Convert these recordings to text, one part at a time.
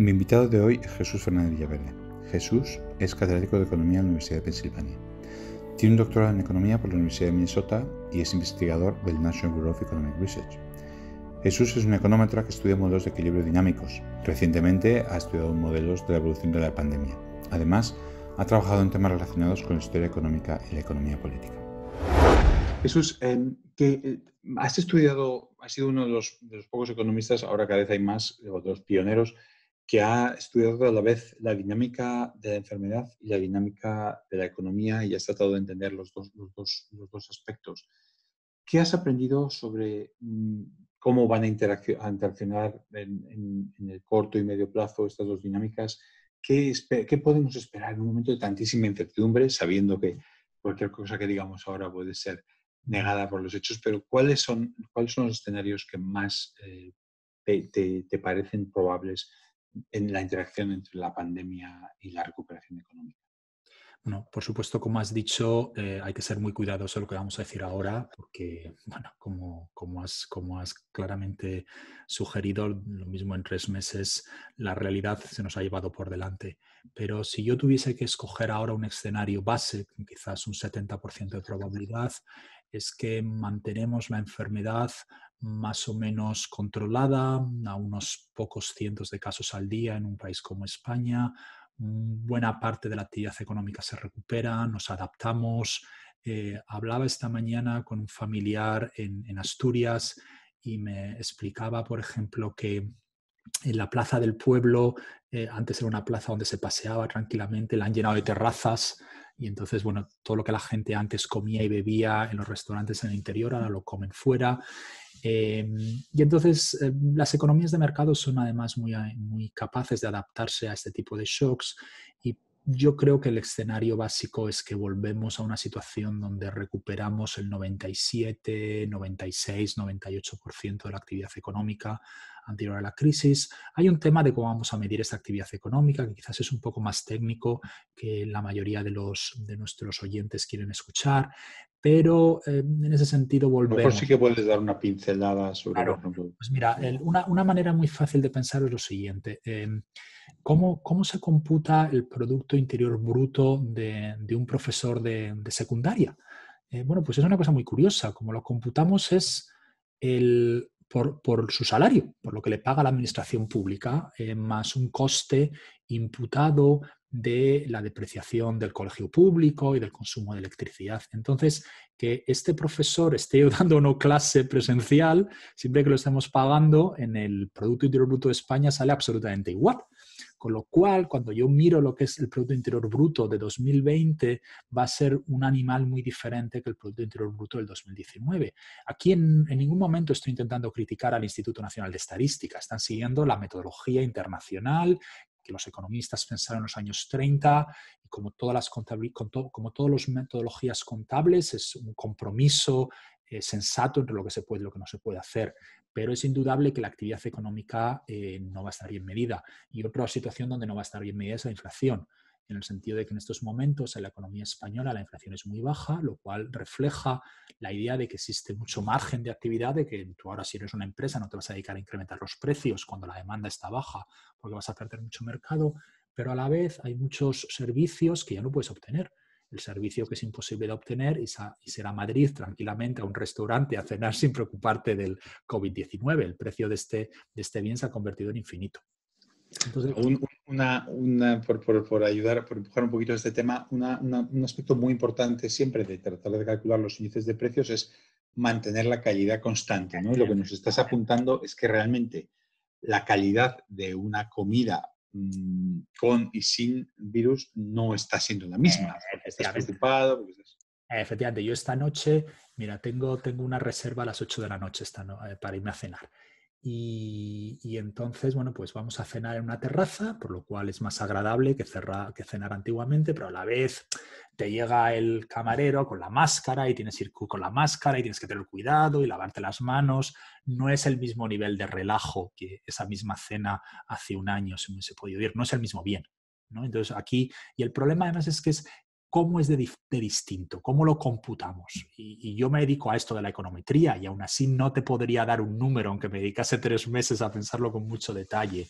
Mi invitado de hoy es Jesús Fernández Villaverde. Jesús es catedrático de Economía en la Universidad de Pensilvania. Tiene un doctorado en Economía por la Universidad de Minnesota y es investigador del National Bureau of Economic Research. Jesús es un econometra que estudia modelos de equilibrio dinámicos. Recientemente ha estudiado modelos de la evolución de la pandemia. Además, ha trabajado en temas relacionados con la historia económica y la economía política. Jesús, em, que eh, has estudiado, has sido uno de los, de los pocos economistas, ahora cada vez hay más, de los pioneros que ha estudiado a la vez la dinámica de la enfermedad y la dinámica de la economía y ha tratado de entender los dos, los dos, los aspectos. ¿Qué has aprendido sobre mm, cómo van a, interaccionar en, el corto y medio plazo estas dos dinámicas? ¿Qué, podemos esperar en un momento de tantísima incertidumbre, sabiendo que cualquier cosa que digamos ahora puede ser negada por los hechos, pero ¿cuáles son, cuáles son los escenarios que más eh, te, parecen probables en la interacción entre la pandemia y la recuperación económica. Bueno, por supuesto, como has dicho, eh, hay que ser muy cuidadoso lo que vamos a decir ahora, porque, bueno, como, has, como has claramente sugerido, lo mismo en tres meses, la realidad se nos ha llevado por delante. Pero si yo tuviese que escoger ahora un escenario base, quizás un 70% de probabilidad, es que mantenemos la enfermedad más o menos controlada, mm, a unos pocos cientos de casos al día en un país como España. Mm, buena parte de la actividad económica se recupera, nos adaptamos. Eh, hablaba esta mañana con un familiar en, Asturias y me explicaba, por ejemplo, que en la plaza del pueblo, eh, antes era una plaza donde se paseaba tranquilamente, la han llenado de terrazas y entonces, bueno, todo lo que la gente antes comía y bebía en los restaurantes en el interior, ahora lo comen fuera. Eh, y entonces eh, las economías de mercado son además muy, eh, muy capaces de adaptarse a este tipo de shocks y yo creo que el escenario básico es que volvemos a una situación donde recuperamos el 97, 96, 98% de la actividad económica anterior a la crisis. Hay un tema de cómo vamos a medir esta actividad económica, que quizás es un poco más técnico que la mayoría de, los, de nuestros oyentes quieren escuchar, pero eh, en ese sentido volvemos. A mejor sí que puedes dar una pincelada sobre... Claro. Pues mira, una, manera muy fácil de pensar es lo siguiente. Em, ¿cómo, se computa el Producto Interior Bruto de, un profesor de, secundaria? Eh, bueno, pues es una cosa muy curiosa. Como lo computamos es el, por, por, su salario, por lo que le paga la administración pública, eh, más un coste imputado de la depreciación del colegio público y del consumo de electricidad. Entonces, que este profesor esté dando una clase presencial, siempre que lo estemos pagando, en el Producto Interior Bruto de España sale absolutamente igual. Con lo cual, cuando yo miro lo que es el Producto Interior Bruto de 2020, va a ser un animal muy diferente que el Producto Interior Bruto del 2019. Aquí en, en ningún momento estoy intentando criticar al Instituto Nacional de Estadística. Están siguiendo la metodología internacional los economistas pensaron en los años 30 y como, todas las como todas las metodologías contables es un compromiso eh, sensato entre lo que se puede y lo que no se puede hacer. Pero es indudable que la actividad económica eh, no va a estar bien medida. Y otra situación donde no va a estar bien medida es la inflación en el sentido de que en estos momentos en la economía española la inflación es muy baja, lo cual refleja la idea de que existe mucho margen de actividad, de que tú ahora si eres una empresa no te vas a dedicar a incrementar los precios cuando la demanda está baja, porque vas a perder mucho mercado, pero a la vez hay muchos servicios que ya no puedes obtener. El servicio que es imposible de obtener y, será Madrid tranquilamente a un restaurante a cenar sin preocuparte del COVID-19. El precio de este, de este bien se ha convertido en infinito. Entonces, una, por, por, por, ayudar, por empujar un poquito este tema, una, un aspecto muy importante siempre de tratar de calcular los índices de precios es mantener la calidad constante. ¿no? Y lo que nos estás apuntando es que realmente la calidad de una comida mm, con y sin virus no está siendo la misma. Eh, efectivamente, yo esta noche, mira, tengo, tengo una reserva a las 8 de la noche esta eh, para irme a cenar. Y, entonces, bueno, pues vamos a cenar en una terraza, por lo cual es más agradable que, que cenar antiguamente, pero a la vez te llega el camarero con la máscara y tienes que ir con la máscara y tienes que tener cuidado y lavarte las manos. No es el mismo nivel de relajo que esa misma cena hace un año se si me hubiese podido ir, no es el mismo bien. ¿no? Entonces aquí, y el problema además es que es cómo es de, distinto, cómo lo computamos. Y, yo me dedico a esto de la econometría y aún así no te podría dar un número, aunque me dedicase tres meses a pensarlo con mucho detalle.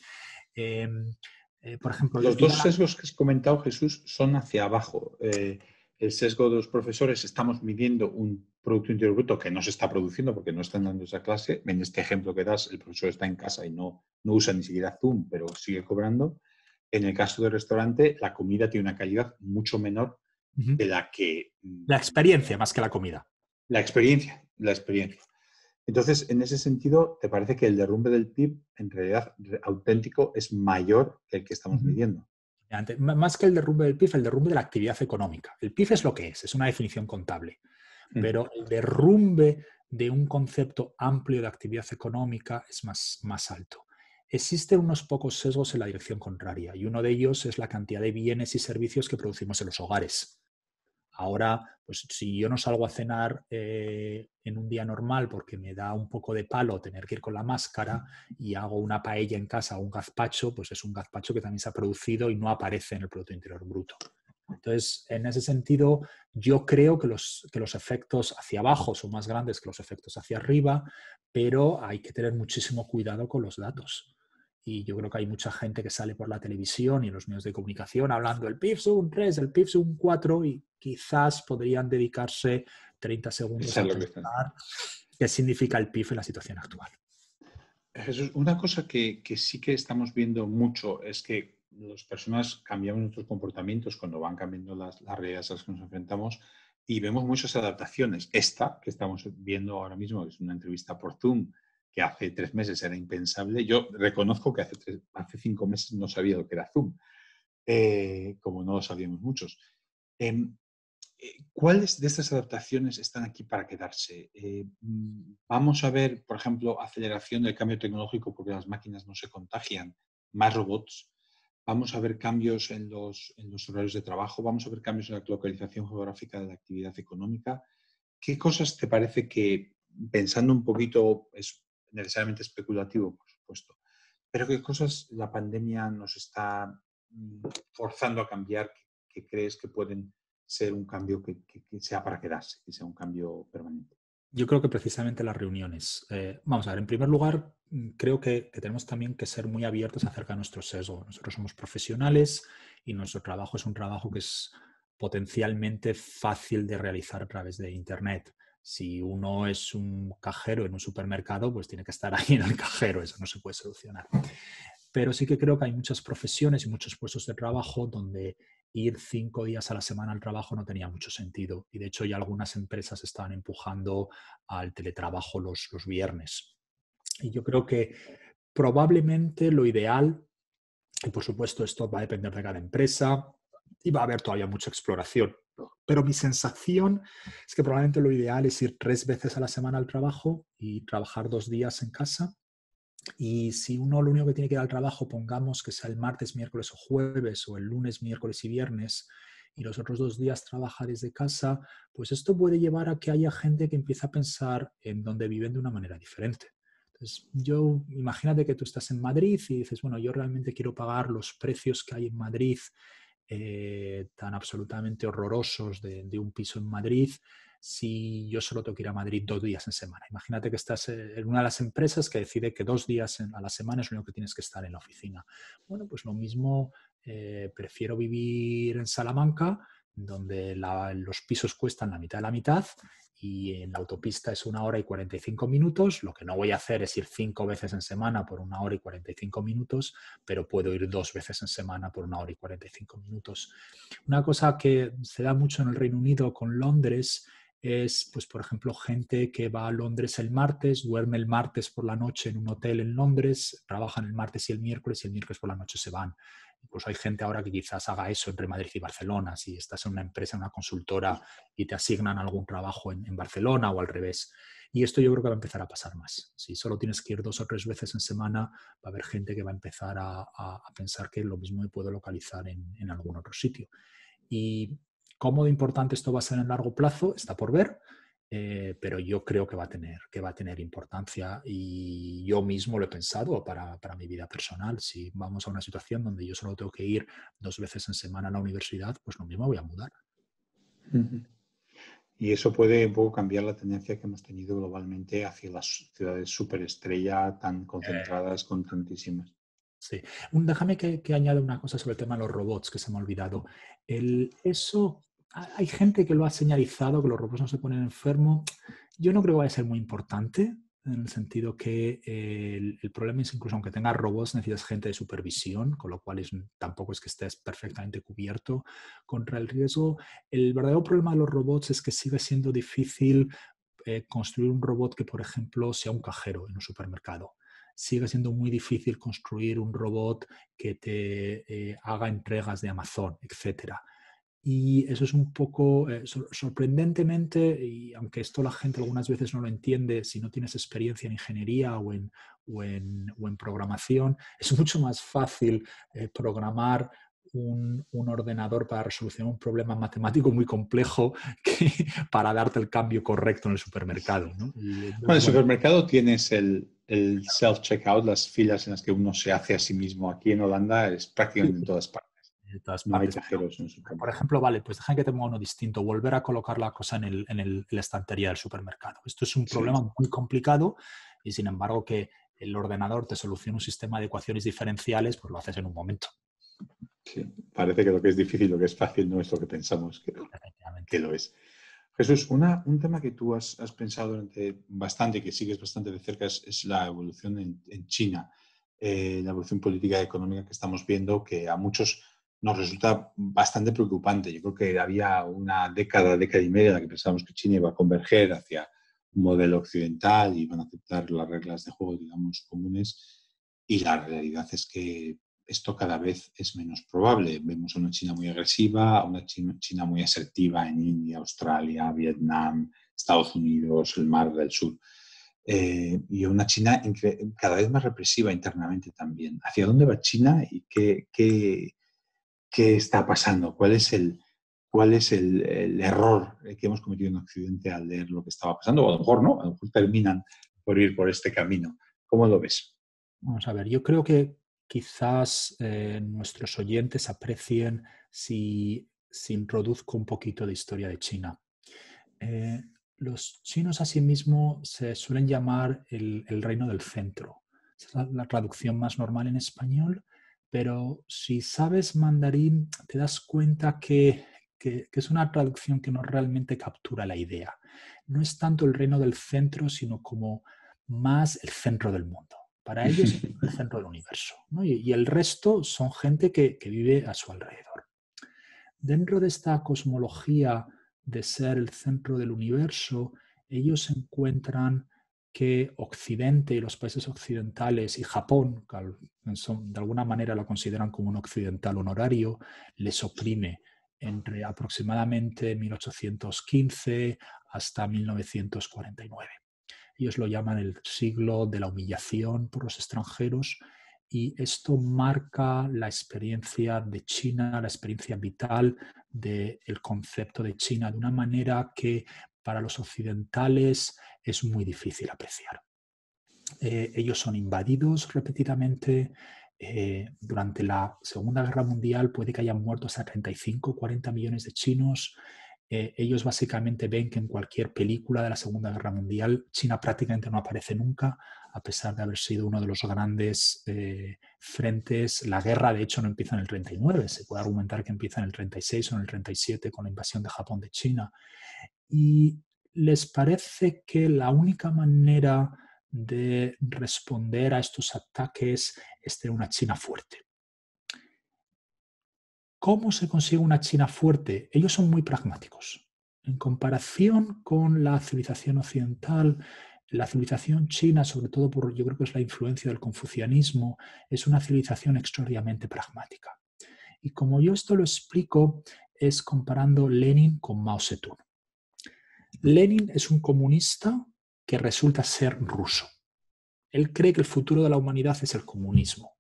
Em, eh, por ejemplo, los dos sesgos que has comentado, Jesús, son hacia abajo. Eh, el sesgo de los profesores, estamos midiendo un Producto Interior Bruto que no se está produciendo porque no están dando esa clase. En este ejemplo que das, el profesor está en casa y no, no usa ni siquiera Zoom, pero sigue cobrando. En el caso del restaurante, la comida tiene una calidad mucho menor de la que... Mm, la experiencia más que la comida. La experiencia, la experiencia. Entonces, en ese sentido, ¿te parece que el derrumbe del PIB en realidad auténtico es mayor que el que estamos midiendo? Más que el derrumbe del PIB, el derrumbe de la actividad económica. El PIB es lo que es, es una definición contable, mm. pero el derrumbe de un concepto amplio de actividad económica es más, más alto. Existen unos pocos sesgos en la dirección contraria y uno de ellos es la cantidad de bienes y servicios que producimos en los hogares. Ahora, pues si yo no salgo a cenar eh, en un día normal porque me da un poco de palo tener que ir con la máscara y hago una paella en casa o un gazpacho, pues es un gazpacho que también se ha producido y no aparece en el Producto Interior Bruto. Entonces, en ese sentido, yo creo que los, que los efectos hacia abajo son más grandes que los efectos hacia arriba, pero hay que tener muchísimo cuidado con los datos y yo creo que hay mucha gente que sale por la televisión y los medios de comunicación hablando del PIB un 3, el PIB un 4 y quizás podrían dedicarse 30 segundos a explicar qué significa el PIB en la situación actual. Jesús, una cosa que, sí que estamos viendo mucho es que las personas cambiamos nuestros comportamientos cuando van cambiando las, realidades a las que nos enfrentamos y vemos muchas adaptaciones. Esta que estamos viendo ahora mismo, es una entrevista por Zoom, que hace tres meses era impensable. Yo reconozco que hace, cinco meses no sabía lo que era Zoom, eh, como no lo sabíamos muchos. Em, eh, ¿Cuáles de estas adaptaciones están aquí para quedarse? Eh, mm, vamos a ver, por ejemplo, aceleración del cambio tecnológico porque las máquinas no se contagian, más robots. Vamos a ver cambios en los, en los horarios de trabajo, vamos a ver cambios en la localización geográfica de la actividad económica. ¿Qué cosas te parece que, pensando un poquito, es necesariamente especulativo, por supuesto, pero qué cosas la pandemia nos está mm, forzando a cambiar que, crees que pueden ser un cambio que, sea para quedarse, que sea un cambio permanente. Yo creo que precisamente las reuniones. Eh, vamos a ver, en primer lugar, mm, creo que, que, tenemos también que ser muy abiertos acerca de nuestro sesgo. Nosotros somos profesionales y nuestro trabajo es un trabajo que es potencialmente fácil de realizar a través de Internet. Si uno es un cajero en un supermercado, pues tiene que estar ahí en el cajero, eso no se puede solucionar. Pero sí que creo que hay muchas profesiones y muchos puestos de trabajo donde ir cinco días a la semana al trabajo no tenía mucho sentido. Y de hecho ya algunas empresas estaban empujando al teletrabajo los, viernes. Y yo creo que probablemente lo ideal, y por supuesto esto va a depender de cada empresa, y va a haber todavía mucha exploración pero mi sensación es que probablemente lo ideal es ir tres veces a la semana al trabajo y trabajar dos días en casa. Y si uno lo único que tiene que ir al trabajo, pongamos que sea el martes, miércoles o jueves, o el lunes, miércoles y viernes, y los otros dos días trabaja desde casa, pues esto puede llevar a que haya gente que empiece a pensar en donde viven de una manera diferente. Entonces, yo imagínate que tú estás en Madrid y dices, bueno, yo realmente quiero pagar los precios que hay en Madrid eh, tan absolutamente horrorosos de, un piso en Madrid si yo solo tengo que ir a Madrid dos días en semana. Imagínate que estás eh, en una de las empresas que decide que dos días a la semana es lo único que tienes que estar en la oficina. Bueno, pues lo mismo, eh, prefiero vivir en Salamanca, donde los pisos cuestan la mitad de la mitad y en la autopista es una hora y 45 minutos. Lo que no voy a hacer es ir cinco veces en semana por una hora y 45 minutos, pero puedo ir dos veces en semana por una hora y 45 minutos. Una cosa que se da mucho en el Reino Unido con Londres es, pues, por ejemplo, gente que va a Londres el martes, duerme el martes por la noche en un hotel en Londres, trabajan el martes y el miércoles y el miércoles por la noche se van. Incluso hay gente ahora que quizás haga eso entre Madrid y Barcelona, si estás en una empresa, en una consultora y te asignan algún trabajo en, Barcelona o al revés. Y esto yo creo que va a empezar a pasar más. Si solo tienes que ir dos o tres veces en semana, va a haber gente que va a empezar a, pensar que lo mismo me puedo localizar en, en algún otro sitio. Y Cómo de importante esto va a ser en largo plazo está por ver, eh, pero yo creo que va, a tener, que va a tener importancia y yo mismo lo he pensado para, mi vida personal. Si vamos a una situación donde yo solo tengo que ir dos veces en semana a la universidad, pues lo mismo voy a mudar. Y eso puede un poco cambiar la tendencia que hemos tenido globalmente hacia las ciudades superestrella tan concentradas contentísimas. con tantísimas. Sí. Un, déjame que, añade una cosa sobre el tema de los robots que se me ha olvidado. El, eso hay gente que lo ha señalizado, que los robots no se ponen enfermos. Yo no creo que vaya a ser muy importante, en el sentido que eh, el, problema es incluso aunque tengas robots, necesitas gente de supervisión, con lo cual tampoco es que estés perfectamente cubierto contra el riesgo. El verdadero problema de los robots es que sigue siendo difícil eh, construir un robot que, por ejemplo, sea un cajero en un supermercado sigue siendo muy difícil construir un robot que te eh, haga entregas de Amazon, etcétera. Y eso es un poco eh, sorprendentemente, y aunque esto la gente algunas veces no lo entiende, si no tienes experiencia en ingeniería o en, o en, en programación, es mucho más fácil eh, programar un, ordenador para resolver un problema matemático muy complejo que para darte el cambio correcto en el supermercado. en el supermercado tienes el, el self-checkout, las filas en las que uno se hace a sí mismo. Aquí en Holanda es prácticamente en todas partes. Estás muy Por ejemplo, vale, pues dejen que te ponga uno distinto, volver a colocar la cosa en, la estantería del supermercado. Esto es un problema muy complicado y sin embargo que el ordenador te solucione un sistema de ecuaciones diferenciales, pues lo haces en un momento. parece que lo que es difícil, lo que es fácil, no es lo que pensamos que, lo es. Jesús, una, un tema que tú has, pensado durante bastante y que sigues bastante de cerca es, la evolución en, China, eh, la evolución política y económica que estamos viendo, que a muchos nos resulta bastante preocupante. Yo creo que había una década, década y media en la que pensábamos que China iba a converger hacia un modelo occidental y iban a aceptar las reglas de juego, digamos, comunes. Y la realidad es que esto cada vez es menos probable. Vemos una China muy agresiva, una China muy asertiva en India, Australia, Vietnam, Estados Unidos, el Mar del Sur. Eh, y una China cada vez más represiva internamente también. ¿Hacia dónde va China y qué, qué está pasando, cuál es el, cuál es el, error eh, que hemos cometido en Occidente al leer lo que estaba pasando, o a lo mejor no, a lo mejor terminan por ir por este camino. ¿Cómo lo ves? Vamos a ver, yo creo que quizás eh, nuestros oyentes aprecien si, si, introduzco un poquito de historia de China. Eh, los chinos asimismo se suelen llamar el, reino del centro. Esa es la traducción más normal en español, pero si sabes mandarín te das cuenta que, es una traducción que no realmente captura la idea. No es tanto el reino del centro, sino como más el centro del mundo. Para ellos es el centro del universo. Y, el resto son gente que, que vive a su alrededor. Dentro de esta cosmología de ser el centro del universo, ellos encuentran que Occidente y los países occidentales y Japón, que de alguna manera lo consideran como un occidental honorario, les oprime entre aproximadamente 1815 hasta 1949. Ellos lo llaman el siglo de la humillación por los extranjeros y esto marca la experiencia de China, la experiencia vital del concepto de China, de una manera que para los occidentales es muy difícil apreciar. Eh, ellos son invadidos repetidamente. Eh, durante la Segunda Guerra Mundial puede que hayan muerto hasta 35 40 millones de chinos. Eh, ellos básicamente ven que en cualquier película de la Segunda Guerra Mundial China prácticamente no aparece nunca, a pesar de haber sido uno de los grandes frentes. La guerra, de hecho, no empieza en el 39. Se puede argumentar que empieza en el 36 o en el 37 con la invasión de Japón de China. Y les parece que la única manera de responder a estos ataques es tener una China fuerte. ¿Cómo se consigue una China fuerte? Ellos son muy pragmáticos. En comparación con la civilización occidental, la civilización china, sobre todo por yo creo que es la influencia del confucianismo, es una civilización extraordinariamente pragmática. Y como yo esto lo explico, es comparando Lenin con Mao Zedong. Lenin es un comunista que resulta ser ruso. Él cree que el futuro de la humanidad es el comunismo.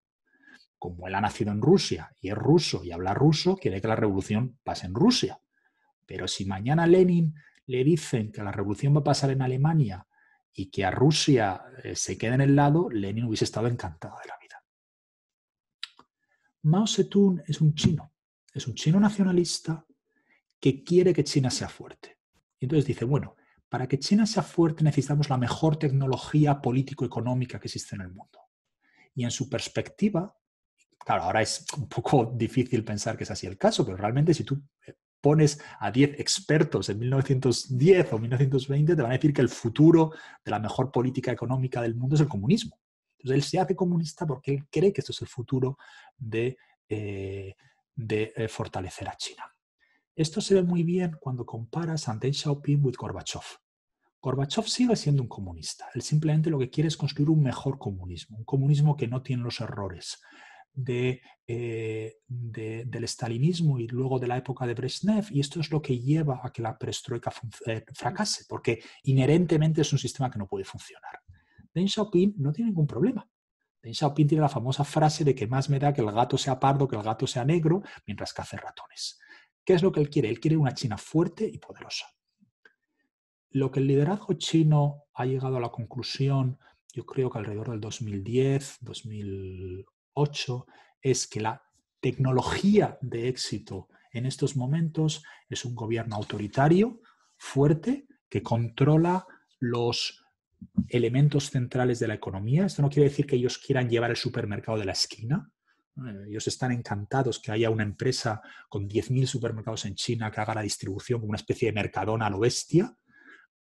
Como él ha nacido en Rusia y es ruso y habla ruso, quiere que la revolución pase en Rusia. Pero si mañana a Lenin le dicen que la revolución va a pasar en Alemania y que a Rusia eh, se quede en el lado, Lenin hubiese estado encantado de la vida. Mao Zedong es un chino, es un chino nacionalista que quiere que China sea fuerte y entonces dice, bueno, para que China sea fuerte necesitamos la mejor tecnología político-económica que existe en el mundo. Y en su perspectiva, claro, ahora es un poco difícil pensar que es así el caso, pero realmente si tú eh, pones a 10 expertos en 1910 o 1920, te van a decir que el futuro de la mejor política económica del mundo es el comunismo. Entonces él se hace comunista porque él cree que esto es el futuro de, eh, de eh, fortalecer a China. Esto se ve muy bien cuando comparas a Deng Xiaoping con Gorbachev. Gorbachev sigue siendo un comunista. Él simplemente lo que quiere es construir un mejor comunismo, un comunismo que no tiene los errores eh, del estalinismo y luego de la época de Brezhnev. Y esto es lo que lleva a que la perestroika eh, fracase, porque inherentemente es un sistema que no puede funcionar. Deng Xiaoping no tiene ningún problema. Deng Xiaoping tiene la famosa frase de que más me da que el gato sea pardo que el gato sea negro, mientras que hace ratones. ¿Qué es lo que él quiere? Él quiere una China fuerte y poderosa. Lo que el liderazgo chino ha llegado a la conclusión, yo creo que alrededor del 2010, 2008, es que la tecnología de éxito en estos momentos es un gobierno autoritario, fuerte, que controla los elementos centrales de la economía. Esto no quiere decir que ellos quieran llevar el supermercado de la esquina, eh, ellos están encantados que haya una empresa con 10.000 supermercados en China que haga la distribución como una especie de Mercadona a lo bestia,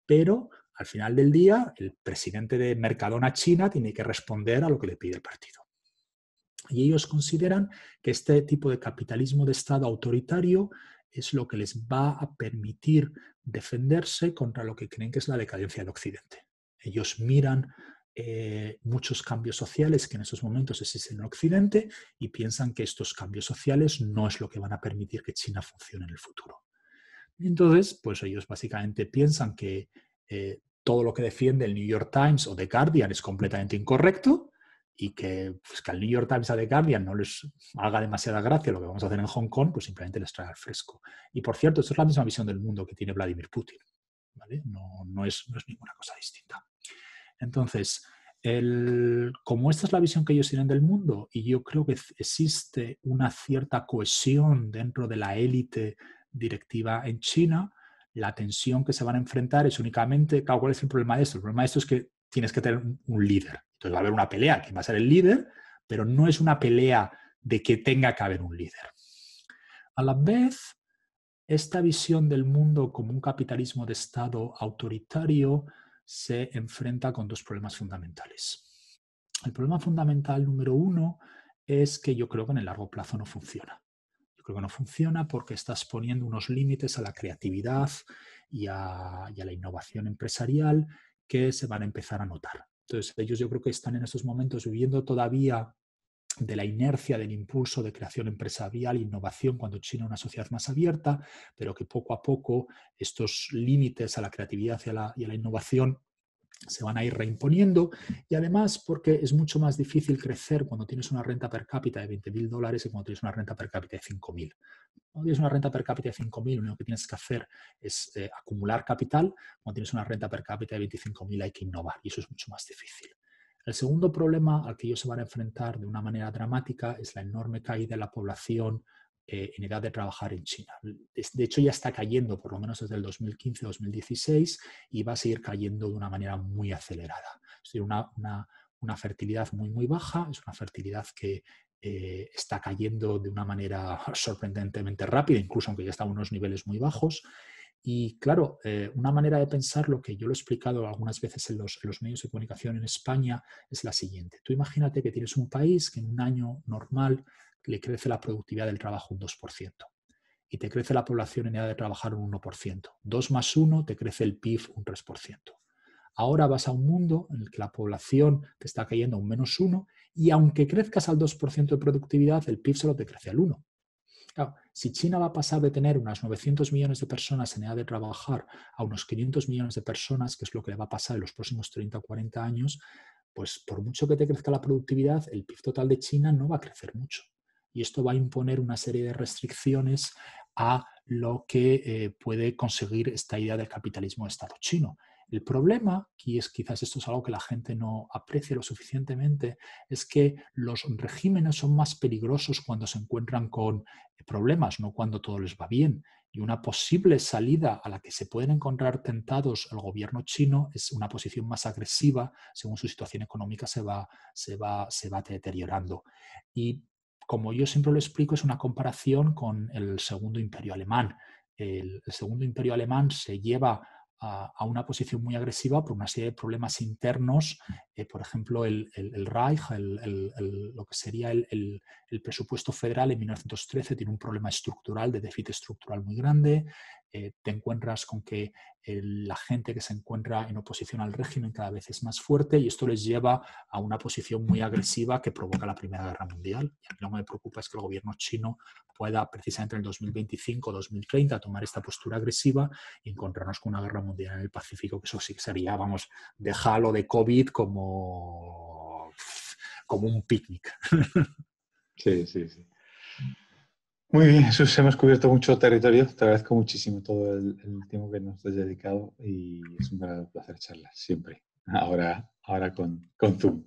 pero al final del día el presidente de Mercadona China tiene que responder a lo que le pide el partido. Y ellos consideran que este tipo de capitalismo de Estado autoritario es lo que les va a permitir defenderse contra lo que creen que es la decadencia del Occidente. Ellos miran eh, muchos cambios sociales que en esos momentos existen en Occidente y piensan que estos cambios sociales no es lo que van a permitir que China funcione en el futuro. entonces, pues ellos básicamente piensan que eh, todo lo que defiende el New York Times o The Guardian es completamente incorrecto y que, pues, al New York Times o The Guardian no les haga demasiada gracia lo que vamos a hacer en Hong Kong, pues simplemente les trae al fresco. Y por cierto, esto es la misma visión del mundo que tiene Vladimir Putin. no es ninguna cosa distinta. Entonces, como esta es la visión que ellos tienen del mundo, y yo creo que existe una cierta cohesión dentro de la élite directiva en China, la tensión que se van a enfrentar es únicamente, ¿cuál es el problema de esto? El problema de esto es que tienes que tener un líder. Entonces va a haber una pelea, que va a ser el líder, pero no es una pelea de que tenga que haber un líder. A la vez, esta visión del mundo como un capitalismo de Estado autoritario se enfrenta con dos problemas fundamentales. El problema fundamental número uno es que yo creo que en el largo plazo no funciona. Yo creo que no funciona porque estás poniendo unos límites a la creatividad y a, la innovación empresarial que se van a empezar a notar. Entonces, ellos yo creo que están en estos momentos viviendo todavía de la inercia del impulso de creación empresarial, innovación, cuando China es una sociedad más abierta, pero que poco a poco estos límites a la creatividad y a la, innovación se van a ir reimponiendo y además porque es mucho más difícil crecer cuando tienes una renta per cápita de 20.000 dólares que cuando tienes una renta per cápita de 5.000. Cuando tienes una renta per cápita de 5.000, lo único que tienes que hacer es eh, acumular capital. Cuando tienes una renta per cápita de 25.000 hay que innovar y eso es mucho más difícil. El segundo problema al que ellos se van a enfrentar de una manera dramática es la enorme caída de la población eh, en edad de trabajar en China. De hecho, ya está cayendo, por lo menos desde el 2015-2016, y va a seguir cayendo de una manera muy acelerada. Es una, fertilidad muy, muy baja, es una fertilidad que eh, está cayendo de una manera sorprendentemente rápida, incluso aunque ya está a unos niveles muy bajos. Y claro, eh, una manera de pensar, lo que yo lo he explicado algunas veces en los, en los, medios de comunicación en España, es la siguiente. Tú imagínate que tienes un país que en un año normal le crece la productividad del trabajo un 2% y te crece la población en edad de trabajar un 1%. 2 más 1 te crece el PIB un 3%. Ahora vas a un mundo en el que la población te está cayendo un menos 1 y aunque crezcas al 2% de productividad, el PIB solo te crece al 1%. Si China va a pasar de tener unas 900 millones de personas en edad de trabajar a unos 500 millones de personas, que es lo que le va a pasar en los próximos 30 o 40 años, pues por mucho que te crezca la productividad, el PIB total de China no va a crecer mucho. Y esto va a imponer una serie de restricciones a lo que eh, puede conseguir esta idea del capitalismo de Estado chino. El problema, y es quizás esto es algo que la gente no aprecia lo suficientemente, es que los regímenes son más peligrosos cuando se encuentran con problemas, no cuando todo les va bien. Y una posible salida a la que se pueden encontrar tentados el gobierno chino es una posición más agresiva según su situación económica se va, se va, se va deteriorando. Y como yo siempre lo explico, es una comparación con el segundo imperio alemán. el segundo imperio alemán se lleva a, una posición muy agresiva por una serie de problemas internos, eh, por ejemplo, el, el, Reich, lo que sería el, presupuesto federal en 1913 tiene un problema estructural, de déficit estructural muy grande, eh, te encuentras con que la gente que se encuentra en oposición al régimen cada vez es más fuerte y esto les lleva a una posición muy agresiva que provoca la Primera Guerra Mundial. Y a mí lo que me preocupa es que el gobierno chino pueda precisamente en el 2025-2030 tomar esta postura agresiva y encontrarnos con una guerra mundial en el Pacífico, que eso sí que sería, vamos, dejarlo de COVID como, como un picnic. Sí, sí, sí. Muy bien, Jesús, hemos cubierto mucho territorio. Te agradezco muchísimo todo el, tiempo que nos has dedicado y es un placer charlar siempre. Ahora, ahora con, Zoom.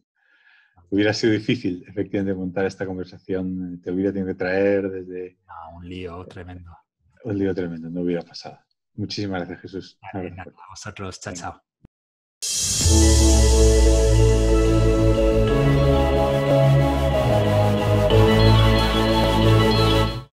Hubiera sido difícil, efectivamente, montar esta conversación. Te hubiera tenido que traer desde. un lío tremendo. Un lío tremendo, no hubiera pasado. Muchísimas gracias, Jesús. a vosotros, chao, chao.